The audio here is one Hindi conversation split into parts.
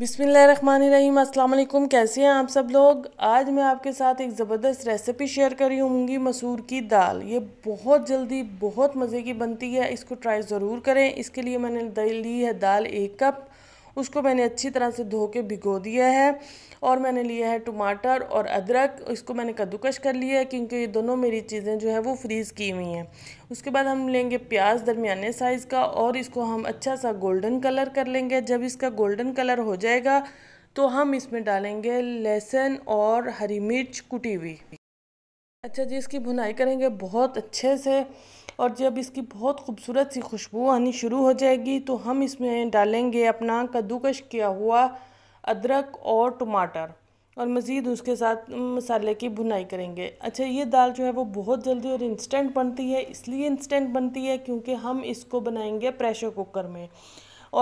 बिसमीम अल्लाम कैसे हैं आप सब लोग आज मैं आपके साथ एक ज़बरदस्त रेसिपी शेयर करी होंगी मसूर की दाल ये बहुत जल्दी बहुत मज़े की बनती है इसको ट्राई ज़रूर करें इसके लिए मैंने ली है दाल एक कप उसको मैंने अच्छी तरह से धो के भिगो दिया है और मैंने लिया है टमाटर और अदरक इसको मैंने कद्दूकश कर लिया है क्योंकि ये दोनों मेरी चीज़ें जो है वो फ्रीज़ की हुई हैं उसके बाद हम लेंगे प्याज दरमियाने साइज़ का और इसको हम अच्छा सा गोल्डन कलर कर लेंगे जब इसका गोल्डन कलर हो जाएगा तो हम इसमें डालेंगे लहसुन और हरी मिर्च कुटी हुई अच्छा जी इसकी भुनाई करेंगे बहुत अच्छे से और जब इसकी बहुत खूबसूरत सी खुशबू आनी शुरू हो जाएगी तो हम इसमें डालेंगे अपना कद्दूकश किया हुआ अदरक और टमाटर और मज़ीद उसके साथ मसाले की भुनाई करेंगे अच्छा ये दाल जो है वो बहुत जल्दी और इंस्टेंट बनती है इसलिए इंस्टेंट बनती है क्योंकि हम इसको बनाएंगे प्रेशर कुकर में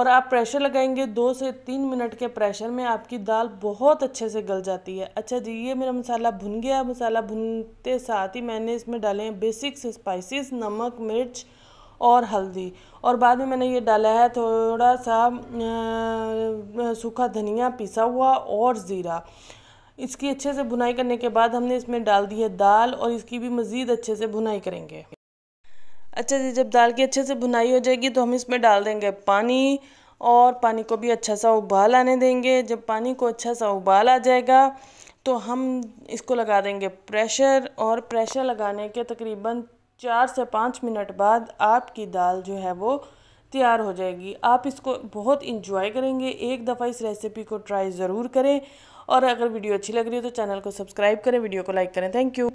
और आप प्रेशर लगाएंगे दो से तीन मिनट के प्रेशर में आपकी दाल बहुत अच्छे से गल जाती है अच्छा जी ये मेरा मसाला भुन गया मसाला भुनते साथ ही मैंने इसमें डाले हैं बेसिक स्पाइसिस नमक मिर्च और हल्दी और बाद में मैंने ये डाला है थोड़ा सा सूखा धनिया पिसा हुआ और ज़ीरा इसकी अच्छे से भुनाई करने के बाद हमने इसमें डाल दी है दाल और इसकी भी मज़ीद अच्छे से भुनाई करेंगे अच्छा जी जब दाल की अच्छे से भुनाई हो जाएगी तो हम इसमें डाल देंगे पानी और पानी को भी अच्छा सा उबाल आने देंगे जब पानी को अच्छा सा उबाल आ जाएगा तो हम इसको लगा देंगे प्रेशर और प्रेशर लगाने के तकरीबन चार से पाँच मिनट बाद आपकी दाल जो है वो तैयार हो जाएगी आप इसको बहुत इंजॉय करेंगे एक दफ़ा इस रेसिपी को ट्राई ज़रूर करें और अगर वीडियो अच्छी लग रही हो तो चैनल को सब्सक्राइब करें वीडियो को लाइक करें थैंक यू